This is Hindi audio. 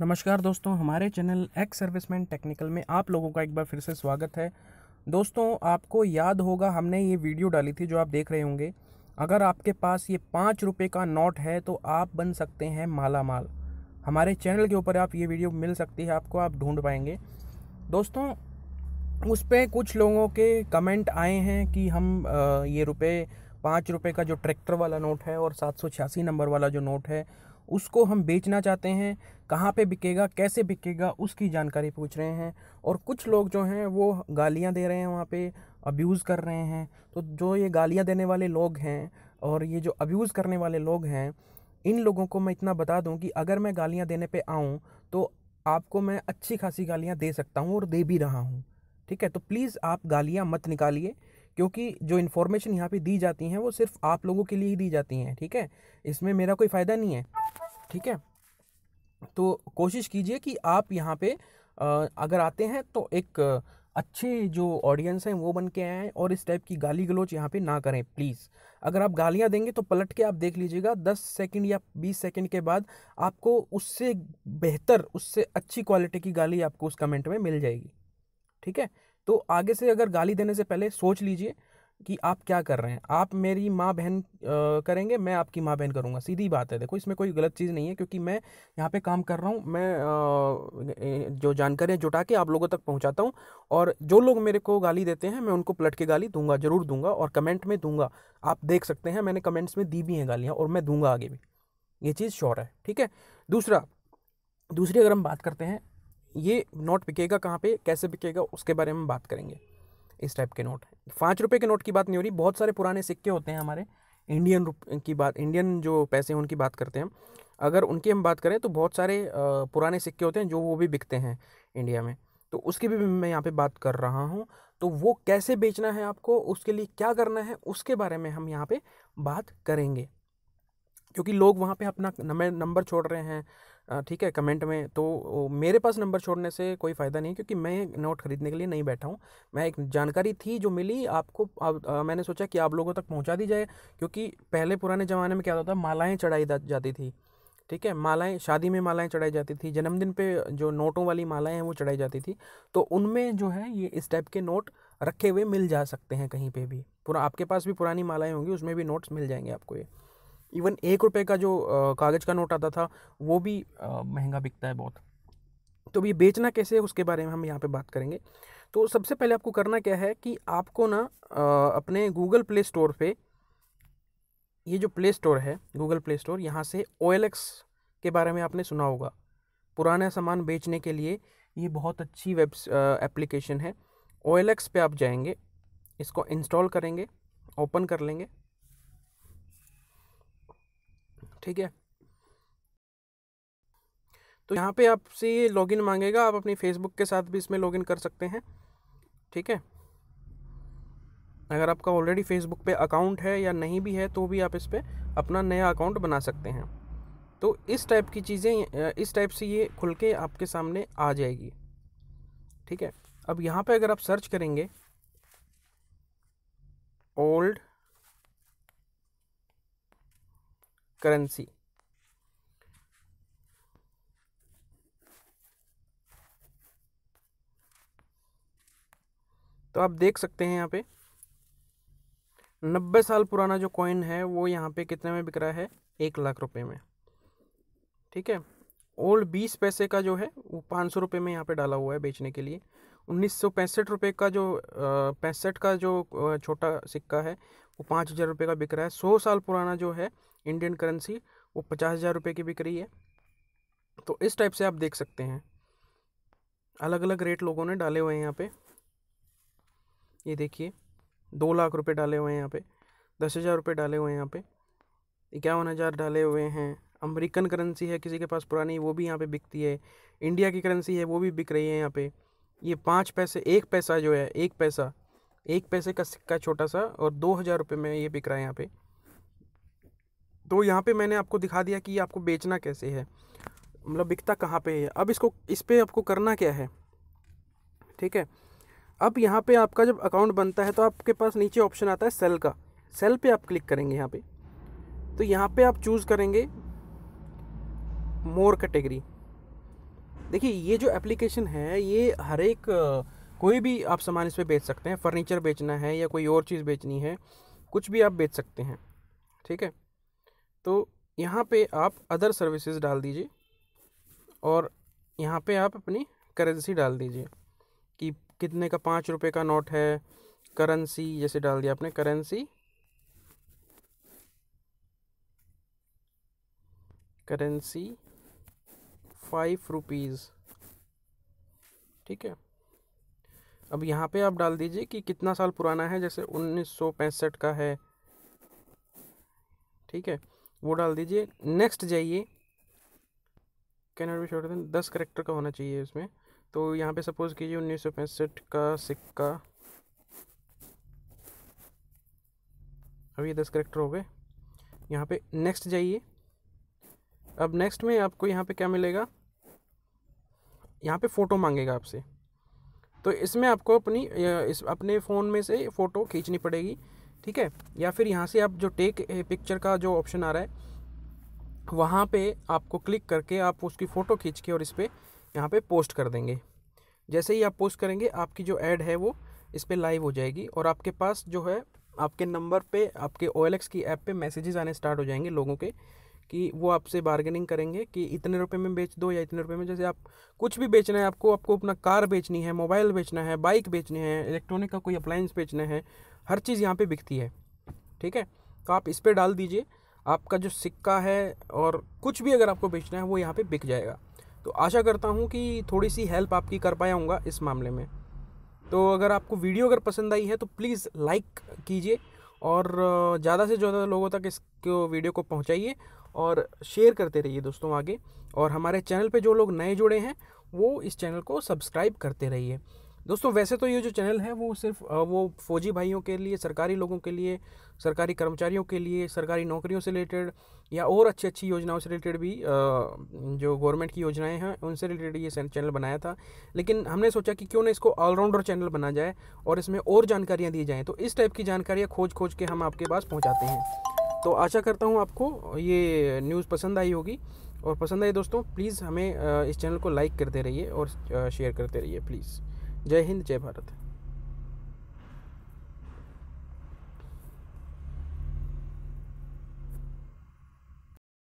नमस्कार दोस्तों हमारे चैनल एक्स सर्विसमैन टेक्निकल में आप लोगों का एक बार फिर से स्वागत है दोस्तों आपको याद होगा हमने ये वीडियो डाली थी जो आप देख रहे होंगे अगर आपके पास ये पाँच रुपये का नोट है तो आप बन सकते हैं माला माल हमारे चैनल के ऊपर आप ये वीडियो मिल सकती है आपको आप ढूंढ पाएंगे दोस्तों उस पर कुछ लोगों के कमेंट आए हैं कि हम ये रुपये पाँच रुपये का जो ट्रैक्टर वाला नोट है और सात सौ छियासी नंबर वाला जो नोट है उसको हम बेचना चाहते हैं कहाँ पे बिकेगा कैसे बिकेगा उसकी जानकारी पूछ रहे हैं और कुछ लोग जो हैं वो गालियाँ दे रहे हैं वहाँ पे अब्यूज़ कर रहे हैं तो जो ये गालियाँ देने वाले लोग हैं और ये जो अब्यूज़ करने वाले लोग हैं इन लोगों को मैं इतना बता दूं कि अगर मैं गालियाँ देने पे आऊँ तो आपको मैं अच्छी खासी गालियाँ दे सकता हूँ और दे भी रहा हूँ ठीक है तो प्लीज़ आप गालियाँ मत निकालिए क्योंकि जो इन्फॉर्मेशन यहाँ पे दी जाती हैं वो सिर्फ आप लोगों के लिए ही दी जाती हैं ठीक है इसमें मेरा कोई फ़ायदा नहीं है ठीक है तो कोशिश कीजिए कि आप यहाँ पे अगर आते हैं तो एक अच्छे जो ऑडियंस हैं वो बन के आए और इस टाइप की गाली गलोच यहाँ पे ना करें प्लीज़ अगर आप गालियाँ देंगे तो पलट के आप देख लीजिएगा दस सेकंड या बीस सेकंड के बाद आपको उससे बेहतर उससे अच्छी क्वालिटी की गाली आपको उस कमेंट में मिल जाएगी ठीक है तो आगे से अगर गाली देने से पहले सोच लीजिए कि आप क्या कर रहे हैं आप मेरी माँ बहन करेंगे मैं आपकी माँ बहन करूँगा सीधी बात है देखो इसमें कोई गलत चीज़ नहीं है क्योंकि मैं यहाँ पे काम कर रहा हूँ मैं जो जानकारियाँ जुटा के आप लोगों तक पहुँचाता हूँ और जो लोग मेरे को गाली देते हैं मैं उनको पलट के गाली दूंगा ज़रूर दूंगा और कमेंट में दूंगा आप देख सकते हैं मैंने कमेंट्स में दी भी हैं गालियाँ और मैं दूंगा आगे भी ये चीज़ श्योर है ठीक है दूसरा दूसरी अगर हम बात करते हैं ये नोट बिकेगा कहाँ पे कैसे बिकेगा उसके बारे में बात करेंगे इस टाइप के नोट पाँच रुपये के नोट की बात नहीं हो रही बहुत सारे पुराने सिक्के होते हैं हमारे इंडियन रुप की बात इंडियन जो पैसे हैं उनकी बात करते हैं अगर उनकी हम बात करें तो बहुत सारे पुराने सिक्के होते हैं जो वो भी बिकते हैं इंडिया में तो उसकी भी मैं यहाँ पे बात कर रहा हूँ तो वो कैसे बेचना है आपको उसके लिए क्या करना है उसके बारे में हम यहाँ पे बात करेंगे क्योंकि लोग वहाँ पे अपना नंबर छोड़ रहे हैं ठीक है कमेंट में तो मेरे पास नंबर छोड़ने से कोई फ़ायदा नहीं क्योंकि मैं नोट ख़रीदने के लिए नहीं बैठा हूँ मैं एक जानकारी थी जो मिली आपको आप, आ, मैंने सोचा कि आप लोगों तक पहुँचा दी जाए क्योंकि पहले पुराने ज़माने में क्या होता था मालाएँ चढ़ाई जाती थी ठीक है मालाएं शादी में मालाएं चढ़ाई जाती थी जन्मदिन पे जो नोटों वाली मालाएं हैं वो चढ़ाई जाती थी तो उनमें जो है ये इस टाइप के नोट रखे हुए मिल जा सकते हैं कहीं पे भी पूरा आपके पास भी पुरानी मालाएं होंगी उसमें भी नोट्स मिल जाएंगे आपको ये इवन एक रुपये का जो कागज़ का नोट आता था वो भी महंगा बिकता है बहुत तो ये बेचना कैसे है उसके बारे में हम यहाँ पे बात करेंगे तो सबसे पहले आपको करना क्या है कि आपको ना अपने गूगल प्ले स्टोर पे ये जो प्ले स्टोर है गूगल प्ले स्टोर यहाँ से ओ के बारे में आपने सुना होगा पुराना सामान बेचने के लिए ये बहुत अच्छी वेब एप्लीकेशन है ओ पे आप जाएंगे इसको इंस्टॉल करेंगे ओपन कर लेंगे ठीक है तो यहाँ पे आपसे ये लॉगिन मांगेगा आप अपनी फेसबुक के साथ भी इसमें लॉगिन कर सकते हैं ठीक है अगर आपका ऑलरेडी फेसबुक पे अकाउंट है या नहीं भी है तो भी आप इस पर अपना नया अकाउंट बना सकते हैं तो इस टाइप की चीज़ें इस टाइप से ये खुल के आपके सामने आ जाएगी ठीक है अब यहाँ पे अगर आप सर्च करेंगे ओल्ड करेंसी तो आप देख सकते हैं यहाँ पे नब्बे साल पुराना जो कॉइन है वो यहाँ पे कितने में बिक रहा है एक लाख रुपए में ठीक है ओल्ड बीस पैसे का जो है वो पाँच सौ रुपये में यहाँ पे डाला हुआ है बेचने के लिए उन्नीस सौ पैंसठ रुपये का जो पैंसठ का जो छोटा सिक्का है वो पाँच हज़ार रुपये का बिक रहा है सौ साल पुराना जो है इंडियन करेंसी वो पचास हज़ार रुपये की बिक रही है तो इस टाइप से आप देख सकते हैं अलग अलग रेट लोगों ने डाले हुए हैं यहाँ पे ये देखिए दो लाख रुपए डाले हुए हैं यहाँ पे दस हज़ार रुपये डाले हुए हैं यहाँ पे इक्यावन हज़ार डाले हुए हैं अमेरिकन करेंसी है किसी के पास पुरानी वो भी यहाँ पे बिकती है इंडिया की करेंसी है वो भी बिक रही है यहाँ पे ये पाँच पैसे एक पैसा जो है एक पैसा एक पैसे का सिक्का छोटा सा और दो हज़ार रुपये में ये बिक रहा है यहाँ पर तो यहाँ पे मैंने आपको दिखा दिया कि ये आपको बेचना कैसे है मतलब बिकता कहाँ पे है अब इसको इस पर आपको करना क्या है ठीक है अब यहाँ पे आपका जब अकाउंट बनता है तो आपके पास नीचे ऑप्शन आता है सेल का सेल पे आप क्लिक करेंगे यहाँ पे तो यहाँ पे आप चूज़ करेंगे मोर कैटेगरी देखिए ये जो एप्लीकेशन है ये हर एक कोई भी आप सामान इस पर बेच सकते हैं फर्नीचर बेचना है या कोई और चीज़ बेचनी है कुछ भी आप बेच सकते हैं ठीक है तो यहाँ पे आप अदर सर्विसेज डाल दीजिए और यहाँ पे आप अपनी करेंसी डाल दीजिए कि कितने का पाँच रुपये का नोट है करेंसी जैसे डाल दिया आपने करेंसी करेंसी फाइव रुपीज़ ठीक है अब यहाँ पे आप डाल दीजिए कि कितना साल पुराना है जैसे उन्नीस सौ पैंसठ का है ठीक है वो डाल दीजिए नेक्स्ट जाइए cannot be shorter than दस करेक्टर का होना चाहिए इसमें तो यहाँ पे सपोज़ कीजिए उन्नीस सौ पैंसठ का सिक्का अब ये दस करेक्टर हो गए यहाँ पे नेक्स्ट जाइए अब नेक्स्ट में आपको यहाँ पे क्या मिलेगा यहाँ पे फ़ोटो मांगेगा आपसे तो इसमें आपको अपनी इस अपने फ़ोन में से फ़ोटो खींचनी पड़ेगी ठीक है या फिर यहाँ से आप जो टेक पिक्चर का जो ऑप्शन आ रहा है वहाँ पे आपको क्लिक करके आप उसकी फ़ोटो खींच के और इस पर यहाँ पर पोस्ट कर देंगे जैसे ही आप पोस्ट करेंगे आपकी जो ऐड है वो इस पर लाइव हो जाएगी और आपके पास जो है आपके नंबर पे आपके ओ की ऐप पे मैसेजेस आने स्टार्ट हो जाएंगे लोगों के कि वो आपसे बार्गेनिंग करेंगे कि इतने रुपए में बेच दो या इतने रुपए में जैसे आप कुछ भी बेचना है आपको आपको अपना कार बेचनी है मोबाइल बेचना है बाइक बेचनी है इलेक्ट्रॉनिक का कोई अप्लाइंस बेचना है हर चीज़ यहाँ पर बिकती है ठीक है तो आप इस पर डाल दीजिए आपका जो सिक्का है और कुछ भी अगर आपको बेचना है वो यहाँ पर बिक जाएगा तो आशा करता हूँ कि थोड़ी सी हेल्प आपकी कर पाया हूँगा इस मामले में तो अगर आपको वीडियो अगर पसंद आई है तो प्लीज़ लाइक कीजिए और ज़्यादा से ज़्यादा लोगों तक इस वीडियो को पहुँचाइए और शेयर करते रहिए दोस्तों आगे और हमारे चैनल पे जो लोग नए जुड़े हैं वो इस चैनल को सब्सक्राइब करते रहिए दोस्तों वैसे तो ये जो चैनल है वो सिर्फ वो फौजी भाइयों के लिए सरकारी लोगों के लिए सरकारी कर्मचारियों के लिए सरकारी नौकरियों से रिलेटेड या और अच्छी अच्छी योजनाओं से रिलेटेड भी जो गवर्नमेंट की योजनाएं हैं उनसे रिलेटेड ये चैनल बनाया था लेकिन हमने सोचा कि क्यों ना इसको ऑलराउंडर चैनल बना जाए और इसमें और जानकारियाँ दी जाएँ तो इस टाइप की जानकारियाँ खोज खोज के हम आपके पास पहुँचाते हैं तो आशा करता हूँ आपको ये न्यूज़ पसंद आई होगी और पसंद आई दोस्तों प्लीज़ हमें इस चैनल को लाइक करते रहिए और शेयर करते रहिए प्लीज़ जय हिंद जय भारत